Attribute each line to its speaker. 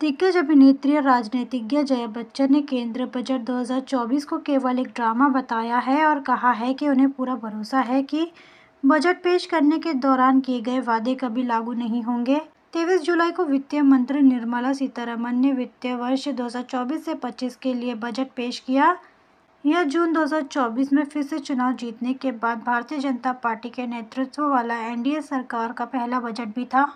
Speaker 1: दिग्गज अभिनेत्री और राजनीतिज्ञ जया बच्चन ने केंद्र बजट 2024 को केवल एक ड्रामा बताया है और कहा है कि उन्हें पूरा भरोसा है कि बजट पेश करने के दौरान किए गए वादे कभी लागू नहीं होंगे तेईस जुलाई को वित्तीय मंत्री निर्मला सीतारमन ने वित्तीय वर्ष 2024 से 25 के लिए बजट पेश किया यह जून 2024 में फिर से चुनाव जीतने के बाद भारतीय जनता पार्टी के नेतृत्व वाला एनडीए सरकार का पहला बजट भी था